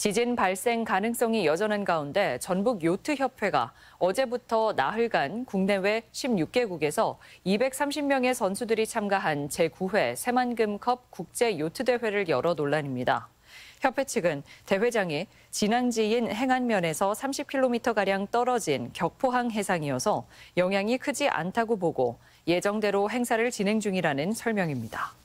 지진 발생 가능성이 여전한 가운데 전북 요트협회가 어제부터 나흘간 국내외 16개국에서 230명의 선수들이 참가한 제9회 새만금컵 국제요트대회를 열어 논란입니다. 협회 측은 대회장이 진앙지인 행안면에서 30km가량 떨어진 격포항 해상이어서 영향이 크지 않다고 보고 예정대로 행사를 진행 중이라는 설명입니다.